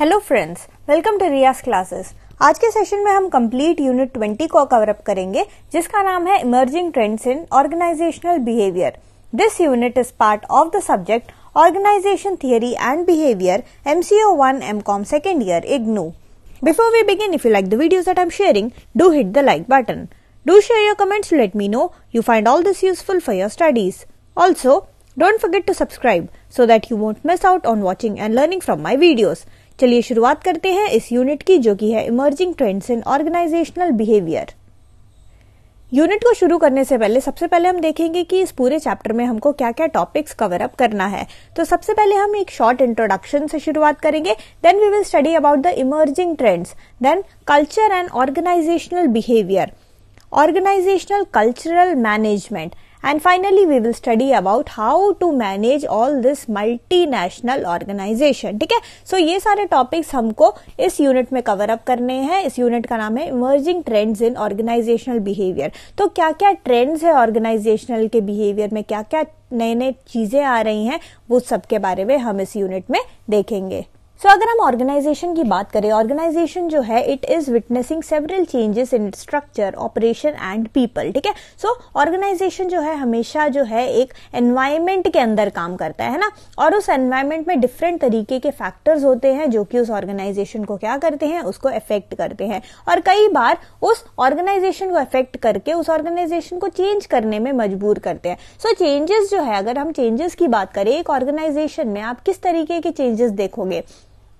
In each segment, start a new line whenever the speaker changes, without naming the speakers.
Hello friends welcome to Riyaz classes आज के session में हम कंप्लीट यूनिट 20 को कवरअप करेंगे जिसका नाम है emerging trends in organisational behaviour this unit is part of the subject organisation theory and behaviour MCO M com second year IGNOU before we begin if you like the videos I am sharing do hit the like button do share your comments let me know you find all this useful for your studies also don't forget to subscribe so that you won't miss out on watching and learning from my videos चलिए शुरुआत करते हैं इस unit की जो कि है emerging trends in organisational behaviour unit को शुरू करने से पहले सबसे पहले हम देखेंगे कि इस पूरे चैप्टर में हमको क्या क्या टॉपिक्स कवर अप करना है तो सबसे पहले हम एक शॉर्ट इंट्रोडक्शन से शुरुआत करेंगे then we will study about the emerging trends then culture and organisational behaviour organisational cultural management And finally, we will study about how to manage all this multinational organization. ठीक है सो so, ये सारे topics हमको इस unit में cover up करने हैं इस यूनिट का नाम है emerging trends in organisational behaviour तो क्या क्या ट्रेंड्स है ऑर्गेनाइजेशनल के बिहेवियर में क्या क्या नए नए चीजें आ रही हैं वो सब के बारे में हम इस यूनिट में देखेंगे सो so, अगर हम ऑर्गेनाइजेशन की बात करें ऑर्गेनाइजेशन जो है it is witnessing several changes in structure operation and people ठीक है सो ऑर्गेनाइजेशन जो है हमेशा जो है एक एनवायरमेंट के अंदर काम करता है ना और उस एनवायरमेंट में डिफरेंट तरीके के फैक्टर्स होते हैं जो कि उस ऑर्गेनाइजेशन को क्या करते हैं उसको अफेक्ट करते हैं और कई बार उस ऑर्गेनाइजेशन को अफेक्ट करके उस ऑर्गेनाइजेशन को चेंज करने में मजबूर करते हैं सो so, चेंजेस जो है अगर हम चेंजेस की बात करें एक ऑर्गेनाइजेशन में आप किस तरीके के चेंजेस देखोगे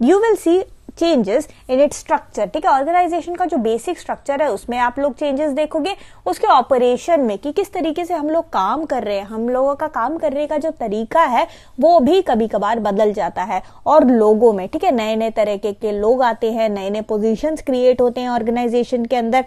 you will see changes in it structure ठीक है ऑर्गेनाइजेशन का जो बेसिक स्ट्रक्चर है उसमें आप लोग चेंजेस देखोगे उसके ऑपरेशन में कि किस तरीके से हम लोग काम कर रहे हैं हम लोगों का काम करने का जो तरीका है वो भी कभी कभार बदल जाता है और लोगों में ठीक है नए नए तरीके के लोग आते हैं नए नए पोजिशन क्रिएट होते हैं ऑर्गेनाइजेशन के अंदर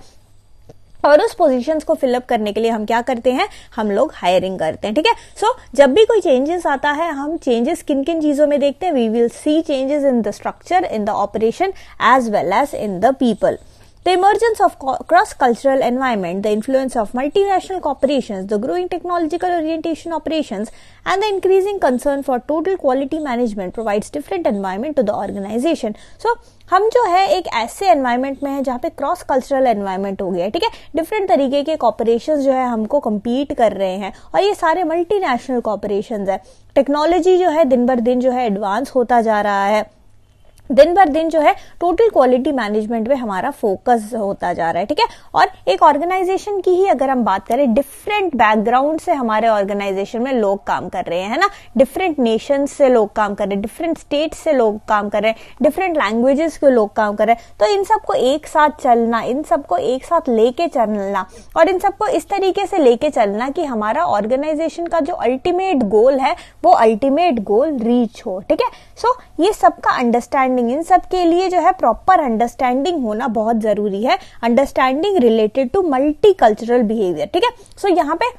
और उस पोजिशन को फिलअप करने के लिए हम क्या करते हैं हम लोग हायरिंग करते हैं ठीक है सो so, जब भी कोई चेंजेस आता है हम चेंजेस किन किन चीजों में देखते हैं we will see changes in the structure in the operation as well as in the people The emergence of cross cultural environment, the influence of multinational corporations, the growing technological orientation operations, and the increasing concern for total quality management provides different environment to the organization. So, हम जो है एक ऐसे environment में है जहां पे cross cultural environment हो गया है ठीक है डिफरेंट तरीके के कॉपोरेशन जो है हमको कम्पीट कर रहे हैं और ये सारे मल्टीनेशनल नेशनल है टेक्नोलॉजी जो है दिन बर दिन जो है एडवांस होता जा रहा है दिन भर दिन जो है टोटल क्वालिटी मैनेजमेंट में हमारा फोकस होता जा रहा है ठीक है और एक ऑर्गेनाइजेशन की ही अगर हम बात करें डिफरेंट बैकग्राउंड से हमारे ऑर्गेनाइजेशन में लोग काम कर रहे हैं ना डिफरेंट नेशन से लोग काम कर रहे हैं डिफरेंट स्टेट से लोग काम कर रहे हैं डिफरेंट लैंग्वेजेस के लोग काम कर रहे हैं तो इन सबको एक साथ चलना इन सबको एक साथ लेके चलना और इन सबको इस तरीके से लेके चलना कि हमारा ऑर्गेनाइजेशन का जो अल्टीमेट गोल है वो अल्टीमेट गोल रीच हो ठीक है सो ये सबका अंडरस्टैंडिंग अंडरस्टैंडिंग इन सब के लिए जो है प्रॉपर अंडरस्टैंडिंग होना बहुत जरूरी है understanding related to multi cultural behaviour ठीक है सो यहाँ पे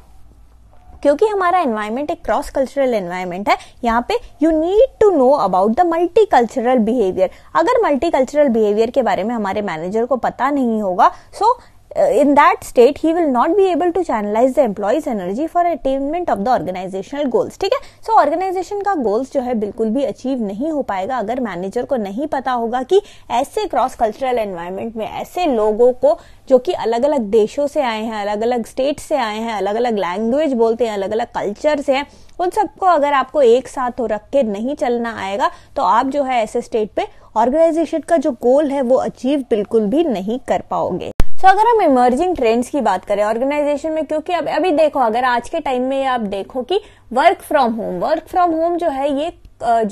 क्योंकि हमारा एनवायरमेंट एक क्रॉस कल्चरल एनवायरमेंट है यहाँ पे you need to know about the multi cultural behaviour अगर मल्टी कल्चरल बिहेवियर के बारे में हमारे मैनेजर को पता नहीं होगा सो so in that state he will not be able to channelize the employees energy for attainment of the organizational goals ठीक है सो ऑर्गेनाइजेशन का गोल्स जो है बिल्कुल भी अचीव नहीं हो पाएगा अगर मैनेजर को नहीं पता होगा कि ऐसे क्रॉस कल्चरल एनवायरमेंट में ऐसे लोगों को जो कि अलग अलग देशों से आए हैं अलग अलग स्टेट से आए हैं अलग अलग लैंग्वेज बोलते हैं अलग अलग कल्चर से हैं उन सबको अगर आपको एक साथ हो रख के नहीं चलना आएगा तो आप जो है ऐसे स्टेट पे ऑर्गेनाइजेशन का जो गोल है वो अचीव बिल्कुल भी नहीं कर पाओगे सो अगर हम इमर्जिंग ट्रेंड्स की बात करें ऑर्गेनाइजेशन में क्योंकि अब अभी देखो अगर आज के टाइम में आप देखो कि work from home work from home जो है ये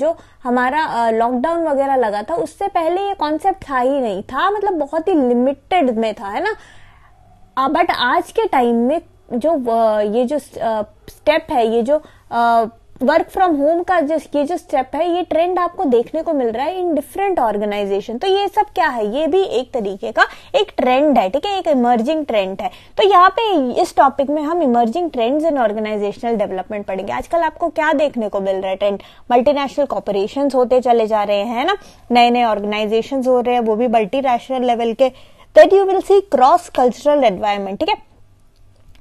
जो हमारा लॉकडाउन वगैरह लगा था उससे पहले ये कॉन्सेप्ट था ही नहीं था मतलब बहुत ही लिमिटेड में था है ना बट आज के टाइम में जो ये जो स्टेप है ये जो वर्क फ्रॉम होम का जो ये जो स्टेप है ये ट्रेंड आपको देखने को मिल रहा है इन डिफरेंट ऑर्गेनाइजेशन तो ये सब क्या है ये भी एक तरीके का एक ट्रेंड है ठीक है एक इमर्जिंग ट्रेंड है तो यहाँ पे इस टॉपिक में हम emerging trends in organisational development पढ़ेंगे आजकल आपको क्या देखने को मिल रहा है ट्रेंड मल्टीनेशनल कॉपोरेशन होते चले जा रहे हैं ना नए नए ऑर्गेनाइजेशन हो रहे हैं वो भी मल्टी लेवल के that you will see cross cultural environment ठीक है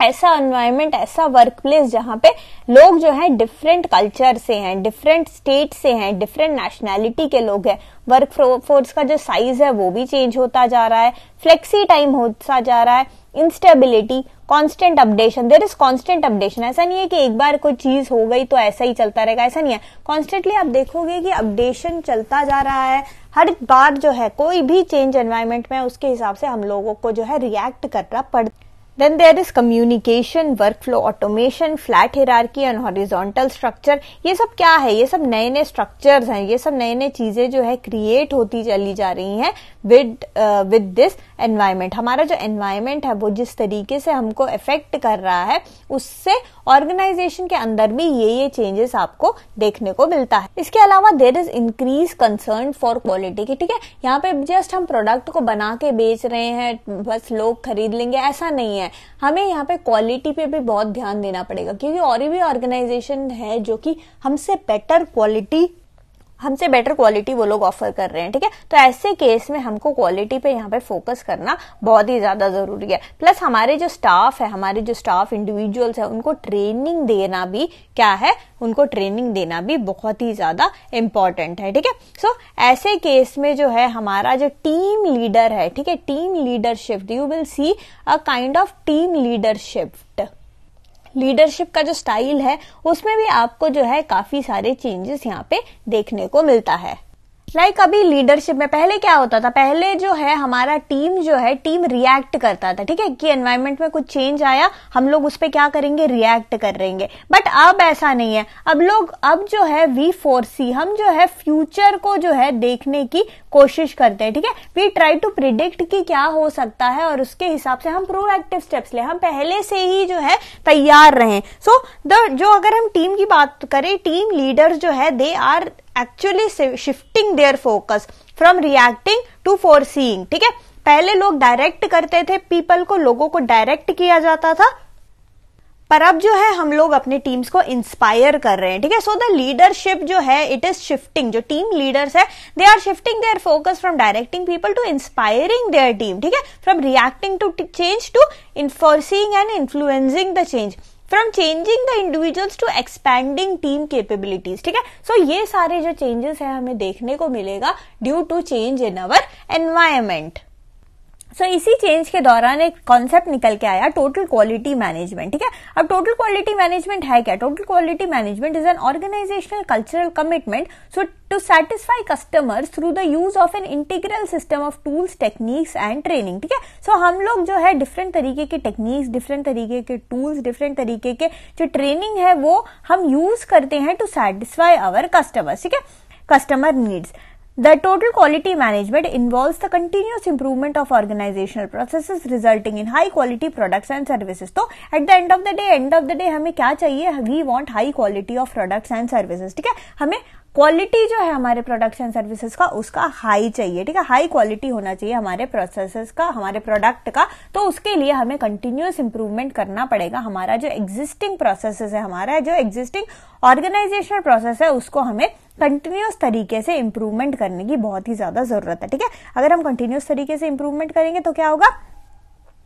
ऐसा एनवायरमेंट ऐसा वर्क प्लेस जहाँ पे लोग जो है डिफरेंट कल्चर से हैं डिफरेंट स्टेट से हैं डिफरेंट नेशनैलिटी के लोग हैं वर्क फोर्स का जो साइज है वो भी चेंज होता जा रहा है फ्लेक्सी टाइम होता जा रहा है instability constant updation there is constant updation ऐसा नहीं है कि एक बार कोई चीज हो गई तो ऐसा ही चलता रहेगा ऐसा नहीं है कॉन्स्टेंटली आप देखोगे कि अपडेशन चलता जा रहा है हर बार जो है कोई भी चेंज एनवायरमेंट में उसके हिसाब से हम लोगों को जो है रिएक्ट करना पड़ता Then there is communication, workflow automation, flat hierarchy and horizontal structure. ye sab kya hai ye sab naye naye structures hain ye sab naye naye cheeze jo hai create hoti chali ja rahi hain with uh, with this environment हमारा जो environment है वो जिस तरीके से हमको effect कर रहा है उससे ऑर्गेनाइजेशन के अंदर भी ये ये चेंजेस आपको देखने को मिलता है इसके अलावा there is increase concern for quality की ठीक है यहाँ पे जस्ट हम प्रोडक्ट को बना के बेच रहे हैं बस लोग खरीद लेंगे ऐसा नहीं है हमें यहाँ पे क्वालिटी पे भी बहुत ध्यान देना पड़ेगा क्योंकि और भी ऑर्गेनाइजेशन है जो कि हमसे बेटर क्वालिटी हमसे बेटर क्वालिटी वो लोग ऑफर कर रहे हैं ठीक है तो ऐसे केस में हमको क्वालिटी पे यहाँ पे फोकस करना बहुत ही ज्यादा जरूरी है प्लस हमारे जो स्टाफ है हमारे जो स्टाफ इंडिविजुअल्स है उनको ट्रेनिंग देना भी क्या है उनको ट्रेनिंग देना भी बहुत ही ज्यादा इंपॉर्टेंट है ठीक है सो ऐसे केस में जो है हमारा जो टीम लीडर है ठीक है team leadership you will see a kind of team leadership leadership का जो स्टाइल है उसमें भी आपको जो है काफी सारे चेंजेस यहाँ पे देखने को मिलता है लाइक like अभी लीडरशिप में पहले क्या होता था पहले जो है हमारा टीम जो है टीम रिएक्ट करता था ठीक है कि एनवायरमेंट में कुछ चेंज आया हम लोग उस पर क्या करेंगे रिएक्ट करेंगे बट अब ऐसा नहीं है अब लोग अब जो है वी फोर सी हम जो है फ्यूचर को जो है देखने की कोशिश करते हैं ठीक है वी ट्राई टू प्रिडिक्ट कि क्या हो सकता है और उसके हिसाब से हम प्रोएक्टिव स्टेप्स ले हम पहले से ही जो है तैयार रहें सो so, द जो अगर हम टीम की बात करें टीम लीडर्स जो है they are actually shifting their focus from reacting to foreseeing ठीक है पहले लोग डायरेक्ट करते थे पीपल को लोगों को डायरेक्ट किया जाता था पर अब जो है हम लोग अपने टीम्स को इंस्पायर कर रहे हैं ठीक है सो द लीडरशिप जो है इट इज शिफ्टिंग जो टीम लीडर्स है they are shifting their focus from directing people to inspiring their team ठीक है from reacting to change to enforcing and influencing the change from changing the individuals to expanding team capabilities ठीक है सो ये सारे जो changes है हमें देखने को मिलेगा due to change in our environment so so, इसी चेंज के दौरान एक कॉन्सेप्ट निकल के आया टोटल क्वालिटी मैनेजमेंट ठीक है अब टोटल क्वालिटी मैनेजमेंट है क्या total quality management is an organisational cultural commitment so to satisfy customers through the use of an integral system of tools techniques and training ठीक है सो हम लोग जो है डिफरेंट तरीके के टेक्निक्स डिफरेंट तरीके के टूल्स डिफरेंट तरीके के जो ट्रेनिंग है वो हम यूज करते हैं टू सेटिस्फाई अवर कस्टमर्स ठीक है customer needs The total quality management involves the continuous improvement of organizational processes resulting in high quality products and services. So at the end of the day, end of the day हमें क्या चाहिए? We want high quality of products and services. ठीक है? हमें quality जो है हमारे production and services का उसका हाई चाहिए ठीक है हाई क्वालिटी होना चाहिए हमारे प्रोसेसेस का हमारे प्रोडक्ट का तो उसके लिए हमें कंटिन्यूस इंप्रूवमेंट करना पड़ेगा हमारा जो एग्जिस्टिंग प्रोसेसेस है हमारा जो एग्जिस्टिंग ऑर्गेनाइजेशनल प्रोसेस है उसको हमें कंटिन्यूस तरीके से इंप्रूवमेंट करने की बहुत ही ज्यादा जरूरत है ठीक है अगर हम कंटिन्यूस तरीके से इंप्रूवमेंट करेंगे तो क्या होगा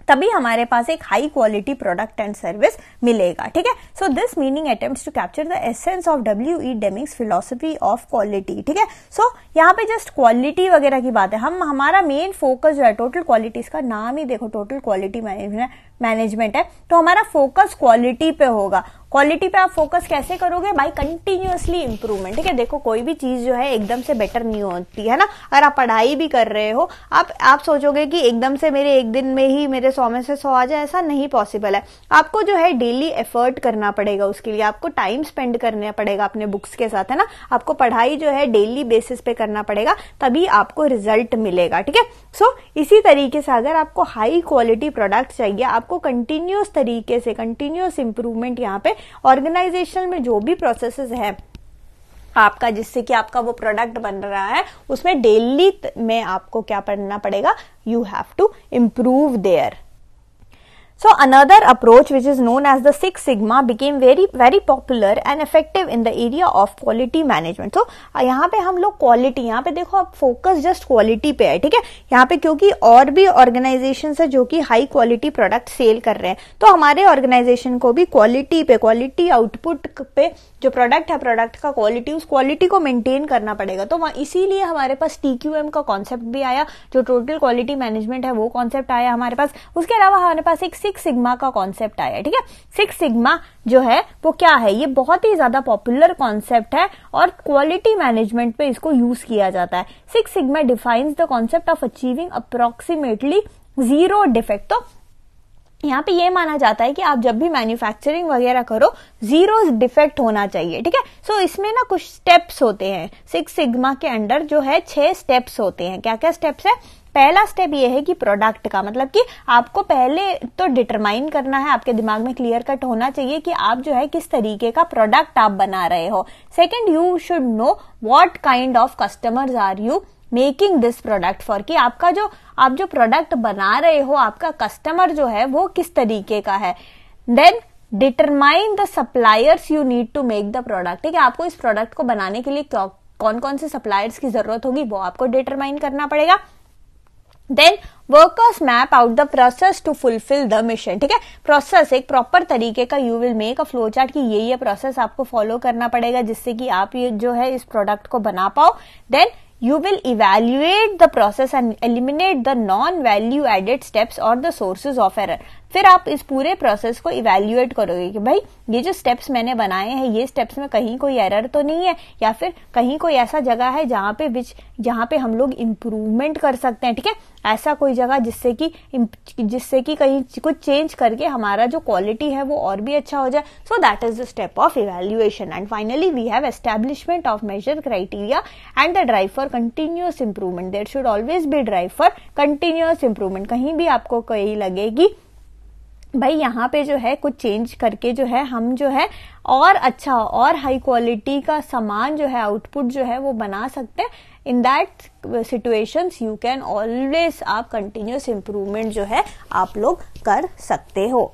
तभी हमारे पास एक high quality product and service मिलेगा ठीक है so this meaning attempt to capture the essence of W E Deming's philosophy of quality ठीक है सो यहाँ पे जस्ट क्वालिटी वगैरह की बात है हम हमारा मेन फोकस जो है टोटल क्वालिटीज का नाम ही देखो टोटल क्वालिटी मैनेजमेंट मैनेजमेंट है तो हमारा फोकस क्वालिटी पे होगा क्वालिटी पे आप फोकस कैसे करोगे बाय कंटिन्यूअसली इंप्रूवमेंट ठीक है देखो कोई भी चीज जो है एकदम से बेटर नहीं होती है ना अगर आप पढ़ाई भी कर रहे हो आप आप सोचोगे कि एकदम से मेरे एक दिन में ही मेरे सौ में से सौ आ जाए ऐसा नहीं पॉसिबल है आपको जो है डेली एफर्ट करना पड़ेगा उसके लिए आपको टाइम स्पेंड करना पड़ेगा अपने बुक्स के साथ है ना आपको पढ़ाई जो है डेली बेसिस पे करना पड़ेगा तभी आपको रिजल्ट मिलेगा ठीक है सो इसी तरीके से अगर आपको हाई क्वालिटी प्रोडक्ट चाहिए आप आपको कंटिन्यूस तरीके से कंटिन्यूस इंप्रूवमेंट यहाँ पे ऑर्गेनाइजेशन में जो भी प्रोसेस है आपका जिससे कि आपका वो प्रोडक्ट बन रहा है उसमें डेली में आपको क्या करना पड़ेगा you have to improve their So another approach which is known as the Six Sigma became very very popular and effective in the area of quality management. So yahan pe hum log quality yahan pe dekho ab focus just quality pe hai theek hai yahan pe kyunki aur bhi organizations hai jo ki high quality product sell kar rahe hain to hamare organization ko bhi quality pe quality output pe जो product है product का quality उस quality को maintain करना पड़ेगा तो इसीलिए हमारे पास टी का कॉन्सेप्ट भी आया जो टोटल क्वालिटी मैनेजमेंट है वो कॉन्सेप्ट आया हमारे पास उसके अलावा हमारे पास एक सिक्स सिग्मा का कॉन्सेप्ट आया ठीक है सिक्स सिग्मा जो है वो क्या है ये बहुत ही ज्यादा पॉपुलर कॉन्सेप्ट है और क्वालिटी मैनेजमेंट पे इसको यूज किया जाता है six sigma defines the concept of achieving approximately zero defect तो यहाँ पे ये माना जाता है कि आप जब भी मैन्युफैक्चरिंग वगैरह करो जीरो डिफेक्ट होना चाहिए ठीक है सो इसमें ना कुछ स्टेप्स होते हैं सिक्स सिग्मा के अंडर जो है छह स्टेप्स होते हैं क्या क्या स्टेप्स है पहला स्टेप ये है कि प्रोडक्ट का मतलब कि आपको पहले तो डिटरमाइन करना है आपके दिमाग में क्लियर कट होना चाहिए कि आप जो है किस तरीके का प्रोडक्ट आप बना रहे हो second you should know what kind of customers are you making this product for कि आपका जो आप जो प्रोडक्ट बना रहे हो आपका कस्टमर जो है वो किस तरीके का है then determine the suppliers you need to make the product ठीक है आपको इस प्रोडक्ट को बनाने के लिए कौन कौन से सप्लायर्स की जरूरत होगी वो आपको डिटरमाइन करना पड़ेगा then workers map out the process to fulfil the mission ठीक है प्रोसेस एक प्रॉपर तरीके का you will make a flow chart की ये ये प्रोसेस आपको फॉलो करना पड़ेगा जिससे कि आप ये जो है इस प्रोडक्ट को बना पाओ then you will evaluate the process and eliminate the non value added steps or the sources of error फिर आप इस पूरे प्रोसेस को इवेल्युएट करोगे कि भाई ये जो स्टेप्स मैंने बनाए हैं ये स्टेप्स में कहीं कोई एरर तो नहीं है या फिर कहीं कोई ऐसा जगह है जहाँ पे विच जहाँ पे हम लोग इम्प्रूवमेंट कर सकते हैं ठीक है ऐसा कोई जगह जिससे कि जिससे कि कहीं कुछ चेंज करके हमारा जो क्वालिटी है वो और भी अच्छा हो जाए so that is the step of evaluation and finally we have establishment of measure criteria and the drive for continuous improvement there should always be drive for continuous improvement कहीं भी आपको कहीं लगेगी भाई यहाँ पे जो है कुछ चेंज करके जो है हम जो है और अच्छा और हाई क्वालिटी का सामान जो है आउटपुट जो है वो बना सकते हैं in that situation you can always आप कंटिन्यूस इम्प्रूवमेंट जो है आप लोग कर सकते हो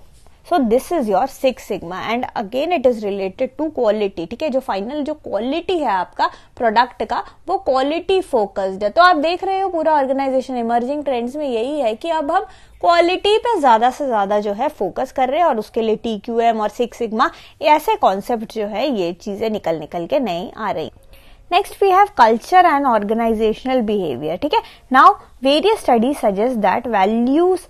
so this is your six sigma and again it is related to quality ठीक है जो फाइनल जो क्वालिटी है आपका प्रोडक्ट का वो क्वालिटी फोकस्ड है तो आप देख रहे हो पूरा ऑर्गेनाइजेशन इमर्जिंग ट्रेंड्स में यही है कि अब हम क्वालिटी पे ज्यादा से ज्यादा जो है फोकस कर रहे हैं और उसके लिए टी क्यू एम और सिक्स सिग्मा ऐसे कॉन्सेप्ट जो है ये चीजें निकल निकल के नहीं आ रही next we have culture and organisational behaviour ठीक है now various studies suggest that values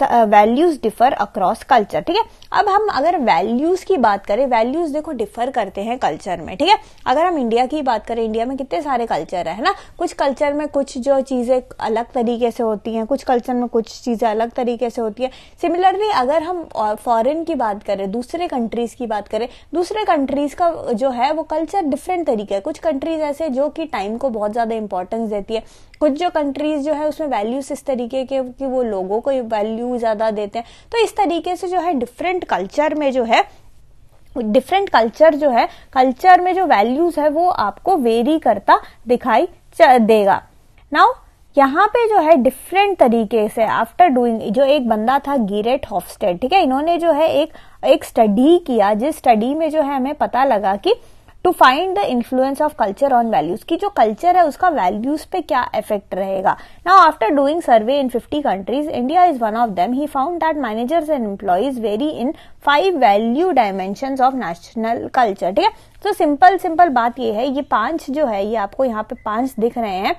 values differ across culture ठीक है अब हम अगर वैल्यूज की बात करें वैल्यूज देखो डिफर करते हैं कल्चर में ठीक है अगर हम इंडिया की बात करें इंडिया में कितने सारे कल्चर है ना कुछ कल्चर में कुछ जो चीजें अलग तरीके से होती हैं कुछ कल्चर में कुछ चीजें अलग तरीके से होती है सिमिलरली अगर हम फॉरेन की बात करें दूसरे कंट्रीज की बात करें दूसरे कंट्रीज का जो है वो कल्चर डिफरेंट तरीके है कुछ कंट्रीज ऐसे जो कि टाइम को बहुत ज्यादा इंपॉर्टेंस देती है कुछ जो कंट्रीज जो है उसमें वैल्यूज इस तरीके के कि वो लोगों को वैल्यू ज्यादा देते हैं तो इस तरीके से जो है डिफरेंट कल्चर में जो है डिफरेंट कल्चर जो है कल्चर में जो वैल्यूज है वो आपको वेरी करता दिखाई देगा नाउ यहाँ पे जो है डिफरेंट तरीके से आफ्टर डूइंग जो एक बंदा था गिरेट हॉफस्टेड ठीक है इन्होंने जो है एक एक स्टडी किया जिस स्टडी में जो है हमें पता लगा कि to find the influence of culture on values की जो कल्चर है उसका वैल्यूज पे क्या इफेक्ट रहेगा now after doing survey in fifty countries India is one of them he found that managers and employees vary in five value dimension of national culture ठीक है तो सिंपल सिंपल बात ये है ये पांच जो है ये आपको यहाँ पे पांच दिख रहे हैं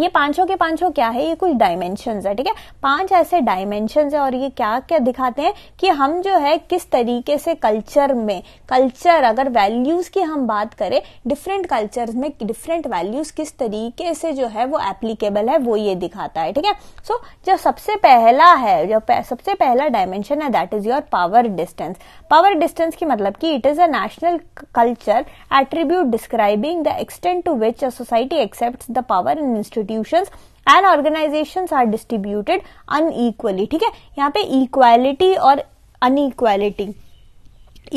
ये पांचों के पांचों क्या है ये कुछ डायमेंशन है ठीक है पांच ऐसे डायमेंशन है और ये क्या क्या दिखाते हैं कि हम जो है किस तरीके से कल्चर में कल्चर अगर वैल्यूज की हम बात करें डिफरेंट कल्चर में डिफरेंट वैल्यूज किस तरीके से जो है वो एप्लीकेबल है वो ये दिखाता है ठीक है सो जो सबसे पहला है जो सबसे पहला डायमेंशन है that is your power distance power distance की मतलब कि it is a national culture attribute describing the extent to which a society accept the power institute institution and organisation are distributed unequally ठीक है यहाँ पे equality और अनईक्वालिटी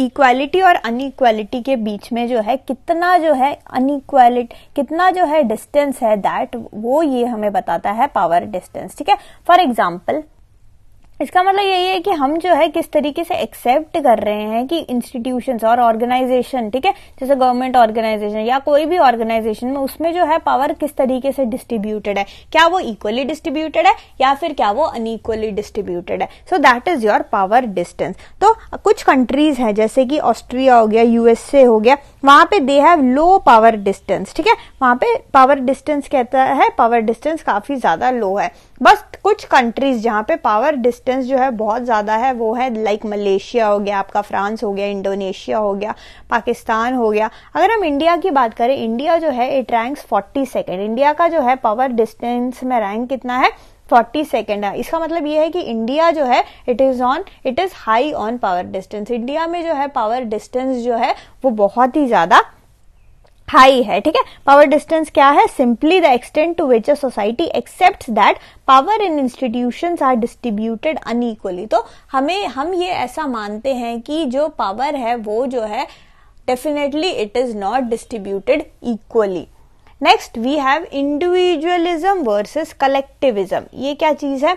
equality और अनईक्वालिटी के बीच में जो है कितना जो है अनइक्वालिटी कितना जो है डिस्टेंस है दैट वो ये हमें बताता है पावर डिस्टेंस ठीक है फॉर एग्जाम्पल इसका मतलब यही है कि हम जो है किस तरीके से एक्सेप्ट कर रहे हैं कि इंस्टीट्यूशंस और ऑर्गेनाइजेशन ठीक है जैसे गवर्नमेंट ऑर्गेनाइजेशन या कोई भी ऑर्गेनाइजेशन में उसमें जो है पावर किस तरीके से डिस्ट्रीब्यूटेड है क्या वो इक्वली डिस्ट्रीब्यूटेड है या फिर क्या वो अनइक्वली डिस्ट्रीब्यूटेड है so that is your power distance तो कुछ कंट्रीज है जैसे कि ऑस्ट्रिया हो गया यूएसए हो गया वहां पे they have low power distance ठीक है वहां पे पावर डिस्टेंस कहता है पावर डिस्टेंस काफी ज्यादा लो है बस कुछ कंट्रीज जहां पे पावर डिस्टेंस डिस्टेंस जो है बहुत ज़्यादा है वो है लाइक like मलेशिया हो गया आपका फ्रांस हो गया इंडोनेशिया हो गया पाकिस्तान हो गया अगर हम इंडिया की बात करें इंडिया जो है it ranks forty second India का जो है पावर डिस्टेंस में रैंक कितना है फोर्टी सेकेंड है इसका मतलब ये है कि इंडिया जो है it is on it is high on power distance India में जो है पावर डिस्टेंस जो है वो बहुत ही ज्यादा हाई है ठीक है पावर डिस्टेंस क्या है simply the extent to which a society accept that power in institution are distributed unequally तो हमें हम ये ऐसा मानते हैं कि जो पावर है वो जो है definitely it is not distributed equally next we have individualism versus collectivism ये क्या चीज है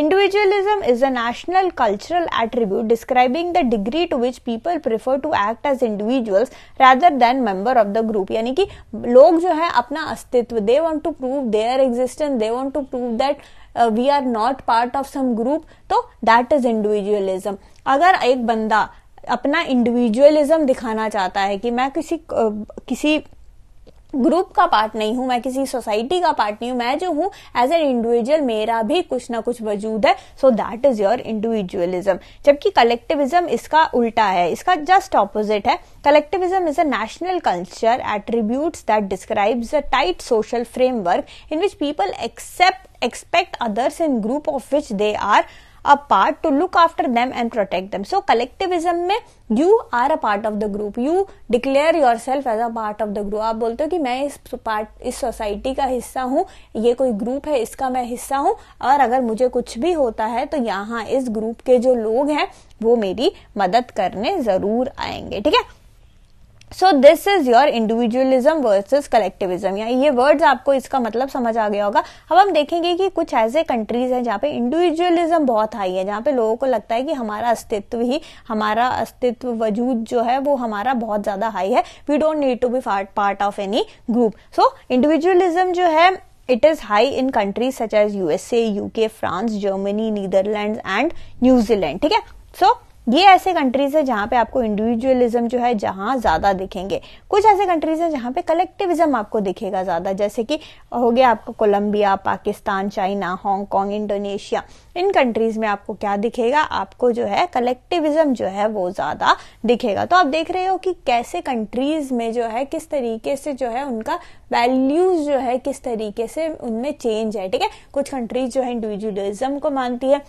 Individualism is a national cultural attribute describing the degree to which people prefer to act as individuals rather than member of the group यानी कि लोग जो है अपना अस्तित्व they want to prove their existence, they want to prove that uh, we are not part of some group. तो that is individualism. अगर एक बंदा अपना individualism दिखाना चाहता है कि मैं किसी uh, किसी ग्रुप का पार्ट नहीं हूं मैं किसी सोसाइटी का पार्ट नहीं हूं मैं जो हूं एज एन इंडिविजुअल मेरा भी कुछ ना कुछ वजूद है so that is your individualism जबकि कलेक्टिविज्म इसका उल्टा है इसका जस्ट ऑपोजिट है collectivism is a national culture attribute that describes a tight social framework in which people accept expect others in group of which they are a part to look after them and protect them so collectivism में you are a part of the group you declare yourself as a part of the group आप बोलते हो कि मैं इस part इस society का हिस्सा हूं ये कोई ग्रुप है इसका मैं हिस्सा हूं और अगर मुझे कुछ भी होता है तो यहाँ इस ग्रुप के जो लोग हैं वो मेरी मदद करने जरूर आएंगे ठीक है so this is your individualism versus collectivism या ये वर्ड्स आपको इसका मतलब समझ आ गया होगा अब हम देखेंगे कि कुछ ऐसे कंट्रीज हैं जहाँ पे इंडिविजुअलिज्म बहुत हाई है जहाँ पे लोगों को लगता है कि हमारा अस्तित्व ही हमारा अस्तित्व वजूद जो है वो हमारा बहुत ज्यादा हाई है we don't need to be part of any group so individualism जो है it is high in countries such as USA UK France Germany Netherlands and New Zealand ठीक है? So ये ऐसे कंट्रीज है जहां पे आपको इंडिविजुअलिज्म जो है जहां ज्यादा दिखेंगे कुछ ऐसे कंट्रीज है जहां पे कलेक्टिविज्म आपको दिखेगा ज्यादा जैसे कि हो गया आपको Colombia Pakistan China Hong Kong Indonesia इन कंट्रीज में आपको क्या दिखेगा आपको जो है कलेक्टिविज्म जो है वो ज्यादा दिखेगा तो आप देख रहे हो कि कैसे कंट्रीज में जो है किस तरीके से जो है उनका वैल्यूज जो है किस तरीके से उनमें चेंज है ठीक है कुछ कंट्रीज जो है इंडिविजुअलिज्म को मानती है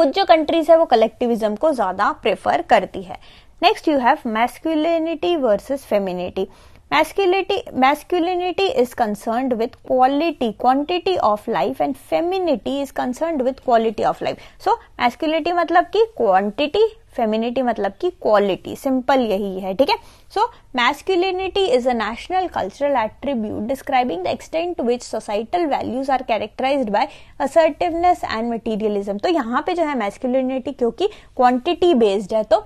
कुछ जो कंट्रीज है वो कलेक्टिविज्म को ज्यादा प्रेफर करती है next you have masculinity versus femininity Masculinity, masculinity is concerned with quality, quantity of life and femininity is concerned with quality of life. So masculinity मतलब कि quantity, femininity मतलब कि quality. Simple यही है ठीक है So masculinity is a national cultural attribute describing the extent to which societal values are characterized by assertiveness and materialism. तो यहाँ पे जो है masculinity क्योंकि quantity based है तो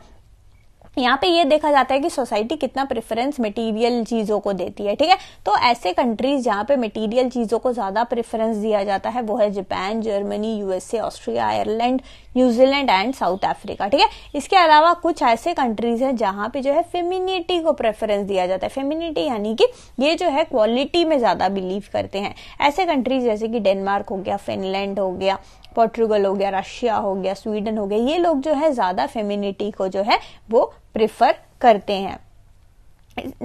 यहाँ पे ये देखा जाता है कि सोसाइटी कितना प्रेफरेंस मटेरियल चीज़ों को देती है ठीक है तो ऐसे कंट्रीज जहाँ पे मटेरियल चीज़ों को ज़्यादा प्रेफरेंस दिया जाता है वो है Japan Germany USA Austria Ireland New Zealand and South Africa ठीक है इसके अलावा कुछ ऐसे कंट्रीज हैं जहाँ पे जो है फेमिनिटी को प्रेफरेंस दिया जाता है फेमिनिटी यानी कि ये जो है क्वालिटी में ज़्यादा बिलीव करते हैं ऐसे कंट्रीज जैसे कि डेनमार्क हो गया फिनलैंड हो गया पोर्टुगल हो गया रशिया हो गया स्वीडन हो गया ये लोग जो है ज्यादा फेमिनिटी को जो है वो प्रिफर करते हैं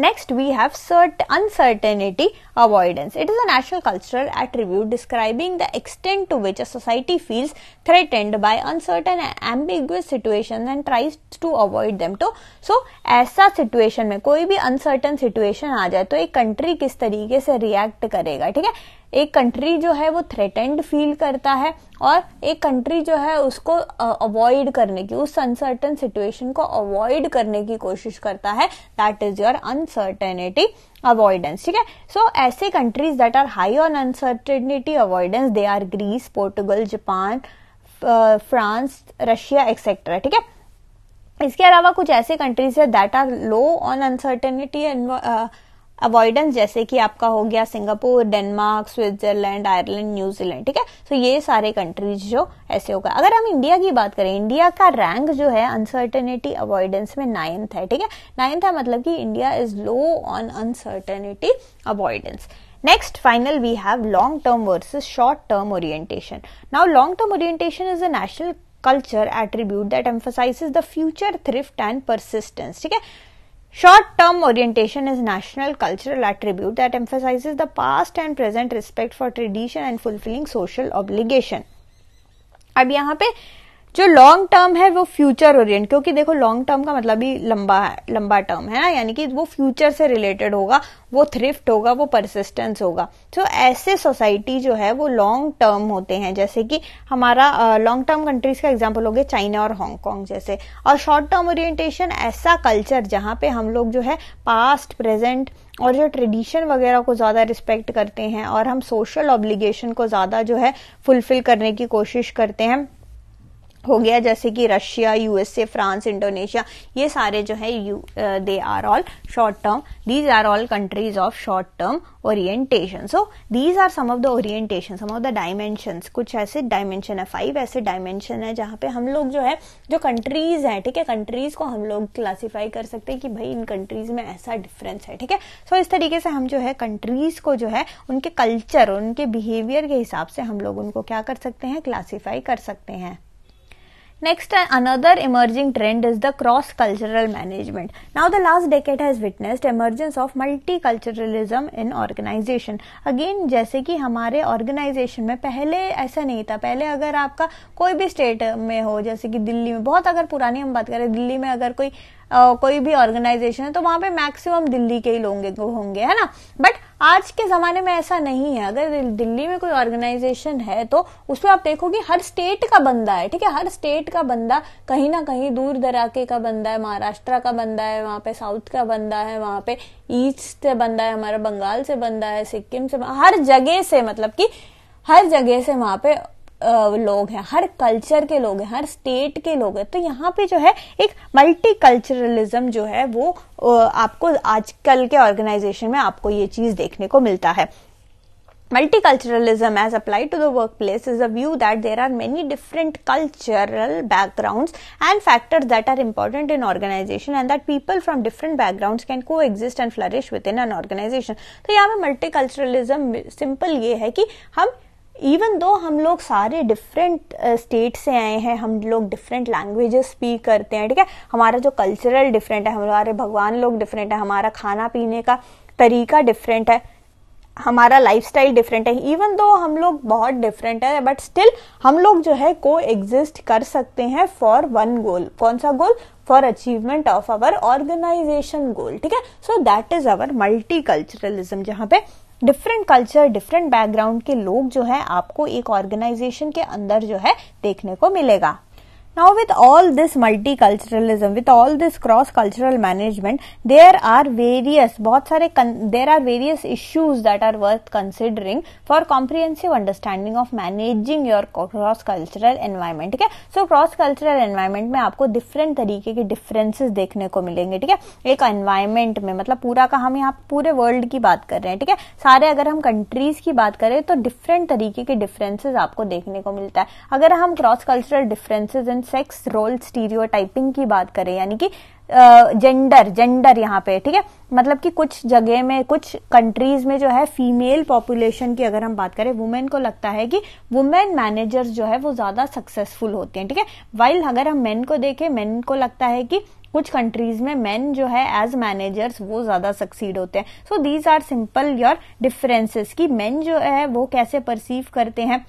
next we have cert uncertainty avoidance it is national cultural attribute describing the extent to which it feels threatened by uncertain and ambiguous situation and tries to avoid them to so ऐसा सिचुएशन में कोई भी uncertain situation आ जाए तो एक country किस तरीके से रिएक्ट करेगा ठीक है एक कंट्री जो है वो थ्रेटेंड फील करता है और एक कंट्री जो है उसको अवॉइड करने की उस अनसर्टन सिचुएशन को अवॉइड करने की कोशिश करता है that is your uncertainty avoidance ठीक है सो ऐसे countries that are high on uncertainty avoidance they are Greece Portugal Japan France Russia etcetera ठीक है इसके अलावा कुछ ऐसे कंट्रीज है that are low on uncertainty and avoidance जैसे कि आपका हो गया Singapore Denmark Switzerland Ireland New Zealand ठीक है सो ये सारे कंट्रीज जो ऐसे होगा अगर हम इंडिया की बात करें इंडिया का रैंक जो है अनसर्टेनिटी अवॉइडेंस में नाइन्थ है ठीक है नाइन्थ है मतलब कि India is low on uncertainty avoidance next final we have long term versus short term orientation now long term orientation is a national culture attribute that emphasise the future thrift and persistence ठीक है Short term orientation is national cultural attribute that emphasizes the past and present respect for tradition and fulfilling social obligation. अब यहाँ पे जो long term है वो future Orient क्योंकि देखो लॉन्ग टर्म का मतलब ही लंबा है लंबा टर्म है ना यानी कि वो फ्यूचर से रिलेटेड होगा वो थ्रिफ्ट होगा वो परसिस्टेंस होगा तो ऐसे सोसाइटी जो है वो लॉन्ग टर्म होते हैं जैसे कि हमारा लॉन्ग टर्म कंट्रीज का एग्जाम्पल हो गया चाइना और हांगकॉन्ग जैसे और शॉर्ट टर्म ओरिएंटेशन ऐसा कल्चर जहाँ पे हम लोग जो है पास्ट प्रेजेंट और जो ट्रेडिशन वगैरह को ज़्यादा रिस्पेक्ट करते हैं और हम सोशल ऑब्लिगेशन को ज़्यादा जो है फुलफिल करने की कोशिश करते हैं हो गया जैसे कि रशिया यूएसए फ्रांस इंडोनेशिया ये सारे जो है you they are all short term these are all countries of short term orientation so these are some of the orientation some of the dimension कुछ ऐसे डायमेंशन है फाइव ऐसे dimension है जहाँ पे हम लोग जो है जो कंट्रीज है ठीक है कंट्रीज को हम लोग क्लासीफाई कर सकते हैं कि भाई इन कंट्रीज में ऐसा डिफरेंस है ठीक है सो इस तरीके से हम जो है कंट्रीज को जो है उनके कल्चर उनके बिहेवियर के हिसाब से हम लोग उनको क्या कर सकते हैं क्लासीफाई कर सकते हैं Next, another emerging trend is the cross-cultural management. Now, the last decade has witnessed emergence of multiculturalism in organization. Again, जैसे कि हमारे organization में पहले ऐसा नहीं था पहले अगर आपका कोई भी स्टेट में हो जैसे कि दिल्ली में बहुत अगर पुरानी हम बात करें दिल्ली में अगर कोई कोई भी ऑर्गेनाइजेशन है तो वहां पे मैक्सिमम दिल्ली के ही लोग होंगे है ना बट आज के ज़माने में ऐसा नहीं है अगर दिल्ली में कोई ऑर्गेनाइजेशन है तो उसमें आप देखोगे हर स्टेट का बंदा है ठीक है हर स्टेट का बंदा कहीं ना कहीं दूर दराके का बंदा है महाराष्ट्र का बंदा है वहां पे साउथ का बंदा है वहां पे ईस्ट से बंदा है हमारा बंगाल से बंदा है सिक्किम से हर जगह से मतलब कि हर जगह से वहां पे लोग हैं हर कल्चर के लोग हैं हर स्टेट के लोग हैं तो यहाँ पे जो है एक मल्टी कल्चरलिज्म जो है वो आपको आजकल के ऑर्गेनाइजेशन में आपको ये चीज देखने को मिलता है multiculturalism as applied to the workplace is a view that there are many different cultural backgrounds and factors that are important in organization and that people from different backgrounds can coexist and flourish within an organization तो यहाँ पे multiculturalism simple ये है कि हम even though हम लोग सारे डिफरेंट स्टेट uh, से आए हैं हम लोग डिफरेंट लैंग्वेजेस स्पीक करते हैं ठीक है हमारा जो कल्चरल डिफरेंट है हमारे भगवान लोग डिफरेंट है हमारा खाना पीने का तरीका डिफरेंट है हमारा स्टाइल डिफरेंट है इवन दो हम लोग बहुत डिफरेंट है बट स्टिल हम लोग जो है को एग्जिस्ट कर सकते हैं फॉर वन गोल कौन सा goal for achievement of our organisation goal ठीक है so that is our multi culturalism जहाँ पे डिफरेंट कल्चर डिफरेंट बैकग्राउंड के लोग जो है आपको एक ऑर्गेनाइजेशन के अंदर जो है देखने को मिलेगा Now, with all this multiculturalism, with all this cross-cultural management, there are various, बहुत सारे there are various issues that are worth considering for comprehensive understanding of managing your cross-cultural environment. ठीक है, so cross-cultural environment में आपको different तरीके के differences देखने को मिलेंगे. ठीक है, एक environment में मतलब पूरा का हम यहाँ पूरे world की बात कर रहे हैं. ठीक है, सारे अगर हम countries की बात करें तो different तरीके के differences आपको देखने को मिलता है. अगर हम cross-cultural differences in sex role stereotyping की बात करें यानी कि जेंडर जेंडर यहाँ पे ठीक है मतलब कि कुछ जगह में कुछ कंट्रीज में जो है फीमेल पॉपुलेशन की अगर हम बात करें वुमेन को लगता है कि वुमेन मैनेजर्स जो है वो ज्यादा सक्सेसफुल होते हैं ठीक है वाइल अगर हम मेन को देखें मेन को लगता है कि कुछ कंट्रीज में मेन जो है एज मैनेजर्स वो ज्यादा सक्सीड होते हैं so these are simple your differences कि मेन जो है वो कैसे परसीव करते हैं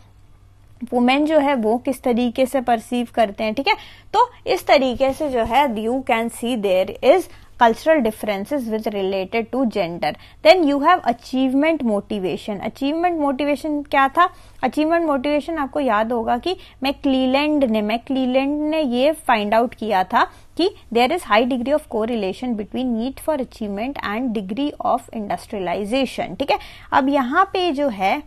वुमेन जो है वो किस तरीके से परसीव करते हैं ठीक है तो इस तरीके से जो है you can see there is cultural differences which related to gender then you have achievement motivation achievement motivation क्या था अचीवमेंट मोटिवेशन आपको याद होगा कि मैं क्लीलैंड ने मैं क्लीलैंड ने ये फाइंड आउट किया था कि there is high degree of correlation between need for achievement and degree of industrialisation ठीक है अब यहाँ पे जो है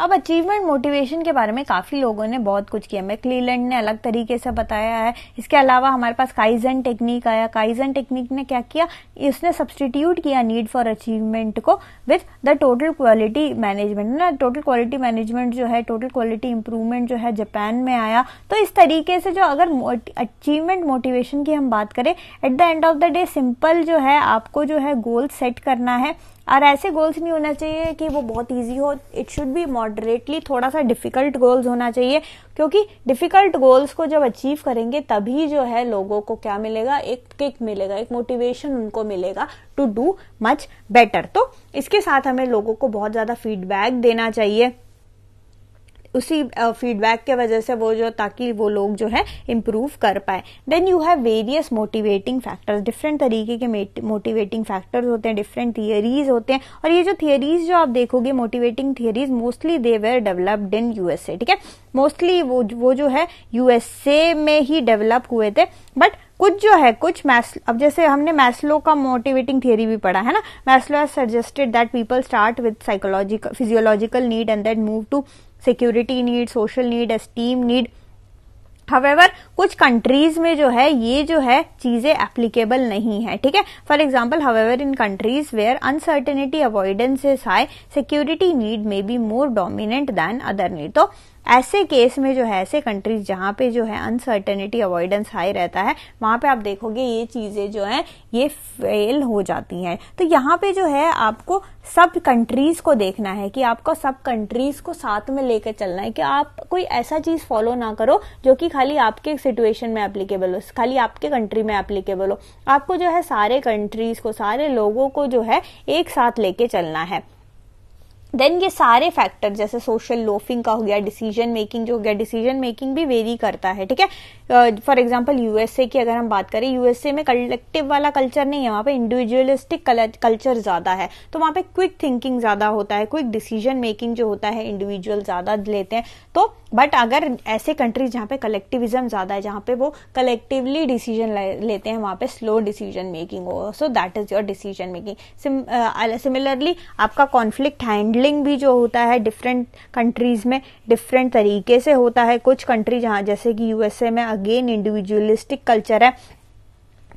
अब अचीवमेंट मोटिवेशन के बारे में काफी लोगों ने बहुत कुछ किया मैं क्लीलैंड ने अलग तरीके से बताया है इसके अलावा हमारे पास काइजन टेक्निक आया काइजन टेक्निक ने क्या किया इसने सब्सटीट्यूट किया नीड फॉर अचीवमेंट को with the total quality management ना टोटल क्वालिटी मैनेजमेंट जो है टोटल क्वालिटी इंप्रूवमेंट जो है जापान में आया तो इस तरीके से जो अगर अचीवमेंट मोटिवेशन की हम बात करें at the end of the day simple जो है आपको जो है गोल सेट करना है और ऐसे गोल्स नहीं होना चाहिए कि वो बहुत इजी हो इट शुड बी मॉडरेटली थोड़ा सा डिफिकल्ट गोल्स होना चाहिए क्योंकि डिफिकल्ट गोल्स को जब अचीव करेंगे तभी जो है लोगों को क्या मिलेगा एक किक मिलेगा एक मोटिवेशन उनको मिलेगा टू डू मच बेटर तो इसके साथ हमें लोगों को बहुत ज़्यादा फीडबैक देना चाहिए उसी फीडबैक के वजह से वो जो ताकि वो लोग जो है इम्प्रूव कर पाए then you have various motivating factors different तरीके के मोटिवेटिंग फैक्टर्स होते हैं डिफरेंट थियरीज होते हैं और ये जो थियरीज जो आप देखोगे motivating theories mostly they were developed in USA ठीक है मोस्टली वो वो जो है यूएसए में ही डेवलप हुए थे बट कुछ जो है कुछ मैस अब जैसे हमने मैस्लो का मोटिवेटिंग थियरी भी पढ़ा है ना Maslow has suggested that people start with psychological physiological need and that move to security need social need esteem need however कुछ कंट्रीज में जो है ये जो है चीजें एप्लीकेबल नहीं है ठीक है for example however in countries where uncertainty avoidance is high security need may be more dominant than other need तो ऐसे केस में जो है ऐसे कंट्रीज जहाँ पे जो है अनसर्टेनिटी अवॉइडेंस हाई रहता है वहाँ पे आप देखोगे ये चीज़ें जो हैं ये फेल हो जाती हैं तो यहाँ पे जो है आपको सब कंट्रीज को देखना है कि आपको सब कंट्रीज को साथ में लेकर चलना है कि आप कोई ऐसा चीज़ फॉलो ना करो जो कि खाली आपके सिचुएशन में एप्लीकेबल हो खाली आपके कंट्री में एप्लीकेबल हो आपको जो है सारे कंट्रीज को सारे लोगों को जो है एक साथ लेके चलना है देन ये सारे फैक्टर जैसे सोशल लोफिंग का हो गया डिसीजन मेकिंग जो हो गया डिसीजन मेकिंग भी वेरी करता है ठीक है फॉर एग्जाम्पल यूएसए की अगर हम बात करें यूएसए में कलेक्टिव वाला कल्चर नहीं है वहां पे इंडिविजुअलिस्टिक कल्चर ज़्यादा है तो वहां पे क्विक थिंकिंग ज़्यादा होता है क्विक डिसीजन मेकिंग जो होता है इंडिविजुअल ज़्यादा लेते हैं तो बट अगर ऐसे कंट्रीज जहाँ पे कलेक्टिविज्म ज़्यादा है जहां पे वो कलेक्टिवली डिसीजन लेते हैं वहां पे स्लो डिसीजन मेकिंग हो so that is your decision making similarly आपका कॉन्फ्लिक्ट हैंडलिंग भी जो होता है डिफरेंट कंट्रीज में डिफरेंट तरीके से होता है कुछ कंट्री जहां जैसे कि यूएसए में अगेन इंडिविजुअलिस्टिक कल्चर है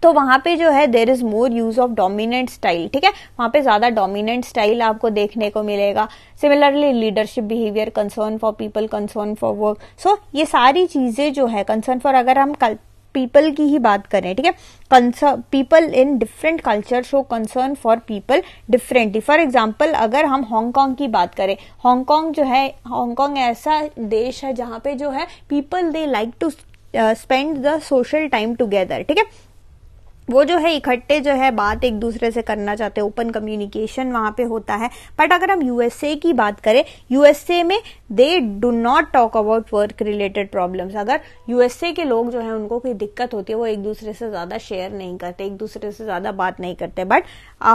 तो वहां पे जो है there is more use of dominant style ठीक है वहां पे ज्यादा डोमिनेंट स्टाइल आपको देखने को मिलेगा similarly leadership behaviour concern for people concern for work so ये सारी चीजें जो है कंसर्न फॉर अगर हम कल पीपल की ही बात करें ठीक है people in different culture show concern for people differently for example अगर हम हांगकांग की बात करें हांगकांग जो है हांगकांग ऐसा देश है जहाँ पे जो है people they like to spend the social time together ठीक है वो जो है इकट्ठे जो है बात एक दूसरे से करना चाहते हैं ओपन कम्युनिकेशन वहां पे होता है बट अगर हम यूएसए की बात करें यूएसए में they do not talk about work related problem अगर यूएसए के लोग जो है उनको कोई दिक्कत होती है वो एक दूसरे से ज़्यादा शेयर नहीं करते एक दूसरे से ज़्यादा बात नहीं करते बट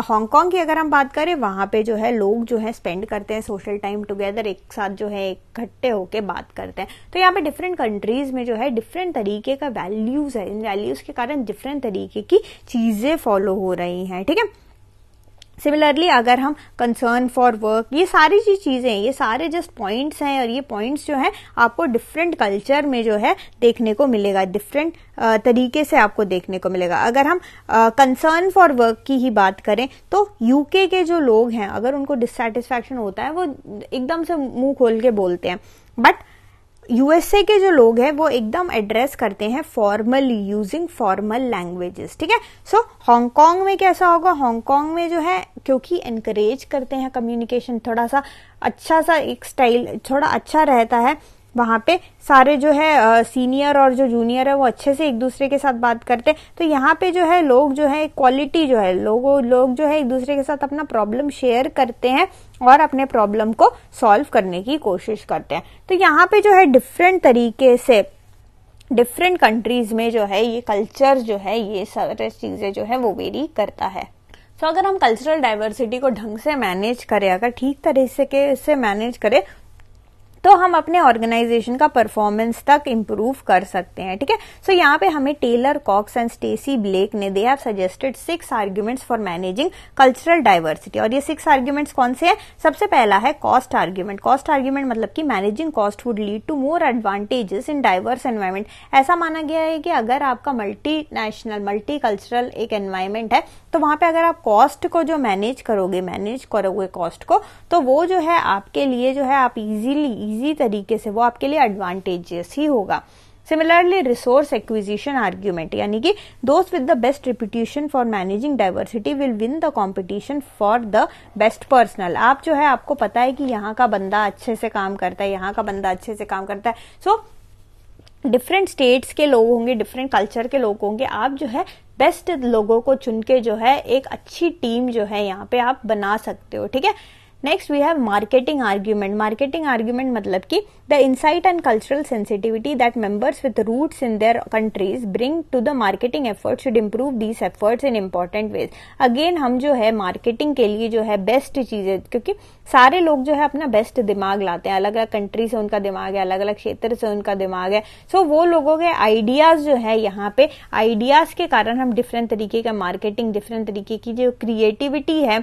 हांगकॉन्ग की अगर हम बात करें वहां पे जो है लोग जो है स्पेंड करते हैं सोशल टाइम टुगेदर एक साथ जो है इकट्ठे होकर बात करते हैं तो यहाँ पे डिफरेंट कंट्रीज़ में जो है डिफरेंट तरीके का वैल्यूज़ है इन वैल्यूज़ के कारण डिफरेंट तरीके की चीज़ें फॉलो हो रही हैं ठीक है सिमिलरली अगर हम कंसर्न फॉर वर्क ये सारी जी चीज़ें ये सारे जस्ट पॉइंट्स हैं और ये पॉइंट्स जो हैं आपको डिफरेंट कल्चर में जो है देखने को मिलेगा डिफरेंट तरीके से आपको देखने को मिलेगा अगर हम कंसर्न फॉर वर्क की ही बात करें तो यूके के जो लोग हैं अगर उनको डिससेटिस्फैक्शन होता है वो एकदम से मुंह खोल के बोलते हैं बट यूएसए के जो लोग हैं वो एकदम एड्रेस करते हैं फॉर्मल यूजिंग फॉर्मल लैंग्वेजेस ठीक है सो हांगकांग में कैसा होगा हांगकांग में जो है क्योंकि एनकरेज करते हैं कम्युनिकेशन थोड़ा सा अच्छा सा एक स्टाइल थोड़ा अच्छा रहता है वहां पे सारे जो है सीनियर और जो जूनियर है वो अच्छे से एक दूसरे के साथ बात करते हैं तो यहाँ पे जो है लोग जो है क्वालिटी जो है लोगों लोग जो है एक दूसरे के साथ अपना प्रॉब्लम शेयर करते हैं और अपने प्रॉब्लम को सॉल्व करने की कोशिश करते हैं तो यहाँ पे जो है डिफरेंट तरीके से डिफरेंट कंट्रीज में जो है ये कल्चर जो है ये सारे चीज़ें जो है वो वेरी करता है सो अगर हम कल्चरल डाइवर्सिटी को ढंग से मैनेज करें अगर ठीक तरीके से मैनेज करें तो हम अपने ऑर्गेनाइजेशन का परफॉर्मेंस तक इम्प्रूव कर सकते हैं ठीक है सो यहाँ पे हमें Taylor Cox and Stacy Blake ने they have suggested six arguments for managing cultural diversity और ये सिक्स आर्ग्यूमेंट्स कौन से हैं सबसे पहला है कॉस्ट आर्ग्यूमेंट कॉस्ट आर्ग्यूमेंट मतलब कि managing cost would lead to more advantages in diverse environment ऐसा माना गया है कि अगर आपका मल्टी नेशनल मल्टी कल्चरल एक एनवायरमेंट है तो वहां पे अगर आप कॉस्ट को जो मैनेज करोगे मैनेज करोगे कॉस्ट को तो वो जो है आपके लिए जो है आप इजीली ईजी तरीके से वो आपके लिए एडवांटेजियस ही होगा सिमिलरली रिसोर्स एक्विजिशन आर्ग्यूमेंट यानी कि दोस्त with the best reputation for managing diversity will win the competition for the best personnel आप जो है आपको पता है कि यहाँ का बंदा अच्छे से काम करता है यहाँ का बंदा अच्छे से काम करता है सो so, डिफरेंट स्टेट्स के लोग होंगे डिफरेंट कल्चर के लोग होंगे आप जो है बेस्ट लोगों को चुन के जो है एक अच्छी टीम जो है यहाँ पे आप बना सकते हो ठीक है next we have marketing argument marketing argument मतलब कि the insight and cultural sensitivity that members with roots in their countries bring to the marketing effort should improve these efforts in important ways again हम जो है marketing के लिए जो है best चीज़ें क्योंकि सारे लोग जो है अपना बेस्ट दिमाग लाते हैं अलग अलग कंट्री से उनका दिमाग है अलग अलग क्षेत्र से उनका दिमाग है सो so, वो लोगों के आइडियाज जो है यहाँ पे आइडियाज के कारण हम डिफरेंट तरीके का मार्केटिंग डिफरेंट तरीके की जो क्रिएटिविटी है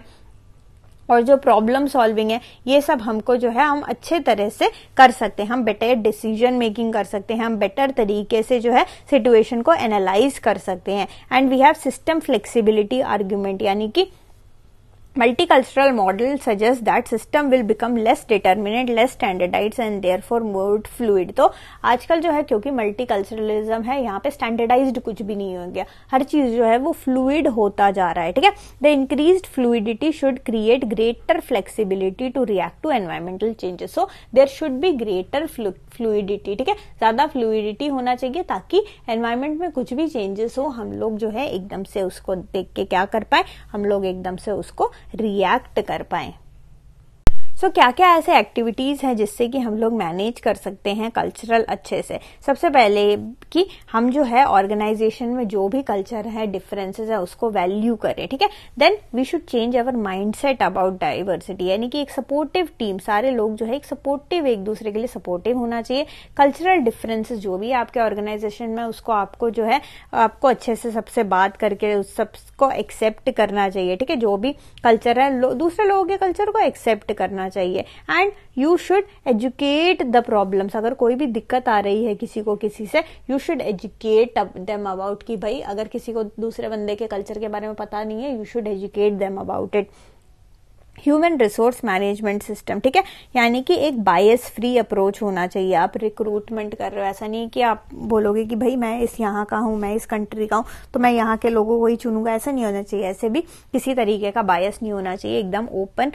और जो प्रॉब्लम सॉल्विंग है ये सब हमको जो है हम अच्छे तरह से कर सकते हैं हम बेटर डिसीजन मेकिंग कर सकते हैं हम बेटर तरीके से जो है सिचुएशन को एनालाइज कर सकते हैं and we have system flexibility argument यानी कि Multicultural model suggests that system will become less determinate, less standardized and therefore more fluid. तो आजकल जो है क्योंकि मल्टीकल्चरलिज्म है यहाँ पे स्टैंडर्डाइज्ड कुछ भी नहीं हो गया हर चीज जो है वो फ्लूड होता जा रहा है ठीक है the increase fluidity should create greater flexibility to react to environmental changes so there should be greater fluidity ठीक है ज्यादा फ्लूडिटी होना चाहिए ताकि एनवायरमेंट में कुछ भी चेंजेस हो हम लोग जो है एकदम से उसको देख के क्या कर पाए हम लोग एकदम से उसको रिएक्ट कर पाएं सो so, क्या क्या ऐसे एक्टिविटीज़ हैं जिससे कि हम लोग मैनेज कर सकते हैं कल्चरल अच्छे से सबसे पहले कि हम जो है ऑर्गेनाइजेशन में जो भी कल्चर है डिफरेंसेस है उसको वैल्यू करें ठीक है then we should change our mind set about diversity यानी कि एक सपोर्टिव टीम सारे लोग जो है एक सपोर्टिव एक दूसरे के लिए सपोर्टिव होना चाहिए कल्चरल डिफरेंसेज जो भी आपके ऑर्गेनाइजेशन में उसको आपको जो है आपको अच्छे से सबसे बात करके उस सबको एक्सेप्ट करना चाहिए ठीक है जो भी कल्चर है लो, दूसरे लोगों के कल्चर को एक्सेप्ट करना करना चाहिए and you should educate the problems अगर कोई भी दिक्कत आ रही है किसी को किसी से you should educate them about कि भाई अगर किसी को दूसरे बंदे के कल्चर के बारे में पता नहीं है you should educate them about it human resource management system ठीक है यानी कि एक बायस फ्री अप्रोच होना चाहिए आप रिक्रूटमेंट कर रहे हो ऐसा नहीं कि आप बोलोगे कि भाई मैं इस यहाँ का हूँ मैं इस कंट्री का हूँ तो मैं यहाँ के लोगों को ही चुनूंगा ऐसा नहीं होना चाहिए ऐसे भी किसी तरीके का बायस नहीं होना चाहिए एकदम ओपन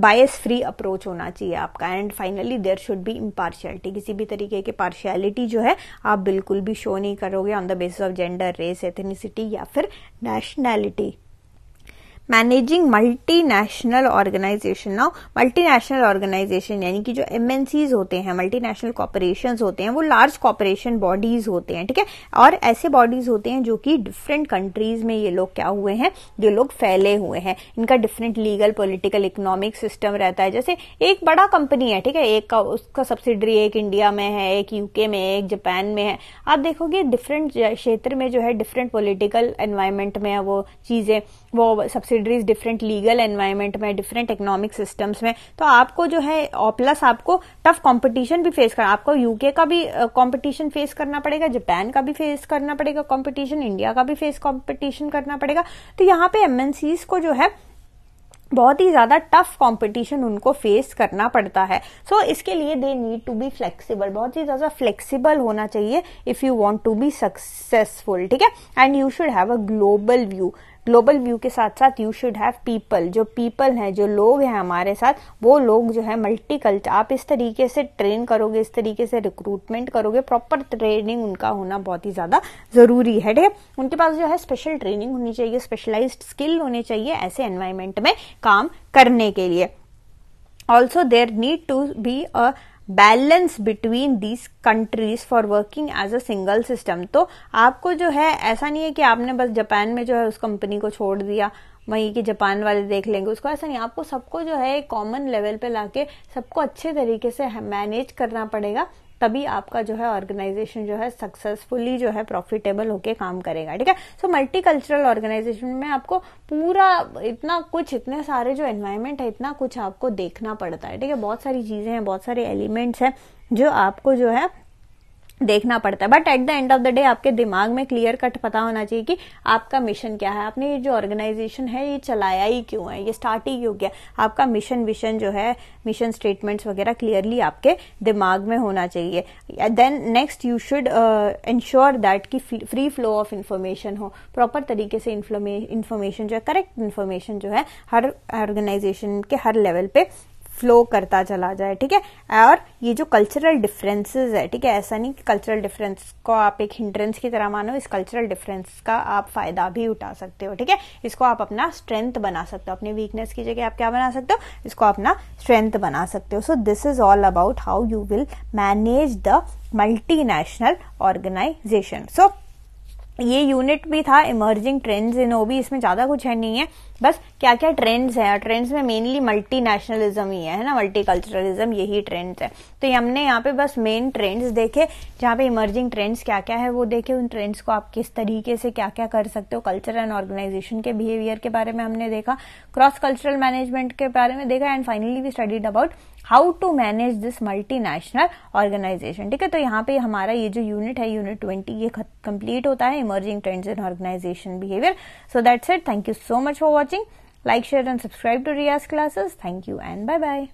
बायस फ्री अप्रोच होना चाहिए आपका and finally there should be impartiality किसी भी तरीके की पार्शियलिटी जो है आप बिल्कुल भी शो नहीं करोगे on the basis of gender race ethnicity या फिर nationality managing multinational organisation now multinational organisation यानी कि जो एमएनसीज होते हैं मल्टीनेशनल कॉपोरेशन होते हैं वो लार्ज कॉपोरेशन बॉडीज होते हैं ठीक है और ऐसे बॉडीज होते हैं जो कि डिफरेंट कंट्रीज में ये लोग क्या हुए हैं जो लोग फैले हुए हैं इनका different legal political economic system रहता है जैसे एक बड़ा कंपनी है ठीक है एक का उसका सब्सिडरी एक इंडिया में है एक यूके में एक जापान में है आप देखोगे डिफरेंट क्षेत्र में जो है डिफरेंट पोलिटिकल एनवायरमेंट में है वो चीजें वो subsidy subsidiaries different legal environment में डिफरेंट इकोनॉमिक सिस्टम्स में तो आपको जो है प्लस आपको टफ कंपटीशन भी फेस करना आपको यूके का भी कंपटीशन फेस करना पड़ेगा जापान का भी फेस करना पड़ेगा कंपटीशन इंडिया का भी फेस कंपटीशन करना पड़ेगा तो यहाँ पे एमएनसीज को जो है बहुत ही ज्यादा टफ कंपटीशन उनको फेस करना पड़ता है सो so, इसके लिए they need to be flexible बहुत ही ज्यादा फ्लेक्सिबल होना चाहिए if you want to be successful ठीक है and you should have a global view global view के साथ साथ यू शुड हैव पीपल जो पीपल हैं जो लोग हैं हमारे साथ वो लोग जो है मल्टी कल्चर आप इस तरीके से ट्रेन करोगे इस तरीके से रिक्रूटमेंट करोगे प्रॉपर ट्रेनिंग उनका होना बहुत ही ज़्यादा ज़रूरी है ठीक उनके पास जो है स्पेशल ट्रेनिंग होनी चाहिए स्पेशलाइज स्किल होने चाहिए ऐसे एनवायरमेंट में काम करने के लिए also there need to be a balance between these countries for working as a single system तो आपको जो है ऐसा नहीं है कि आपने बस जापान में जो है उस कंपनी को छोड़ दिया वहीं के जापान वाले देख लेंगे उसको ऐसा नहीं आपको सबको जो है कॉमन लेवल पे लाके सबको अच्छे तरीके से मैनेज करना पड़ेगा तभी आपका जो है ऑर्गेनाइजेशन जो है सक्सेसफुली जो है प्रॉफिटेबल होके काम करेगा ठीक है सो मल्टीकल्चरल ऑर्गेनाइजेशन में आपको पूरा इतना कुछ इतने सारे जो एनवायरमेंट है इतना कुछ आपको देखना पड़ता है ठीक है बहुत सारी चीजें हैं बहुत सारे एलिमेंट्स हैं जो आपको जो है देखना पड़ता है but at the end of the day आपके दिमाग में क्लियर कट पता होना चाहिए कि आपका मिशन क्या है आपने ये जो ऑर्गेनाइजेशन है ये चलाया ही क्यों है ये स्टार्ट ही क्यों किया आपका मिशन विशन जो है मिशन स्टेटमेंट्स वगैरह क्लियरली आपके दिमाग में होना चाहिए then next you should ensure that कि फ्री फ्लो ऑफ इन्फॉर्मेशन हो प्रॉपर तरीके से इन्फॉर्मेशन जो है करेक्ट इन्फॉर्मेशन जो है हर ऑर्गेनाइजेशन के हर लेवल पे फ्लो करता चला जाए ठीक है और ये जो कल्चरल डिफरेंसेस है ठीक है ऐसा नहीं कि कल्चरल डिफरेंस को आप एक हिंड्रेंस की तरह मानो इस कल्चरल डिफरेंस का आप फायदा भी उठा सकते हो ठीक है इसको आप अपना स्ट्रेंथ बना सकते हो अपनी वीकनेस की जगह आप क्या बना सकते हो इसको अपना स्ट्रेंथ बना सकते हो so this is all about how you will manage the multi national organisation so ये यूनिट भी था इमर्जिंग ट्रेंड्स इन ओबी इसमें ज़्यादा कुछ है नहीं है बस क्या क्या ट्रेंड्स हैं ट्रेंड्स में मेनली मल्टी नेशनलिज्म ही है, है ना मल्टी कल्चरलिज्म यही ट्रेंड्स है तो ये हमने यहाँ पे बस मेन ट्रेंड्स देखे जहाँ पे इमर्जिंग ट्रेंड्स क्या क्या है वो देखे उन ट्रेंड्स को आप किस तरीके से क्या क्या कर सकते हो कल्चर एंड ऑर्गेनाइजेशन के बिहेवियर के बारे में हमने देखा क्रॉस कल्चरल मैनेजमेंट के बारे में देखा and finally we studied about how to manage this multinational organisation ठीक है तो यहाँ पे हमारा ये जो यूनिट है यूनिट ट्वेंटी ये कंप्लीट होता है emerging trends in organisation behaviour so that's it thank you so much for watching like share and subscribe to Riyaz classes thank you and bye bye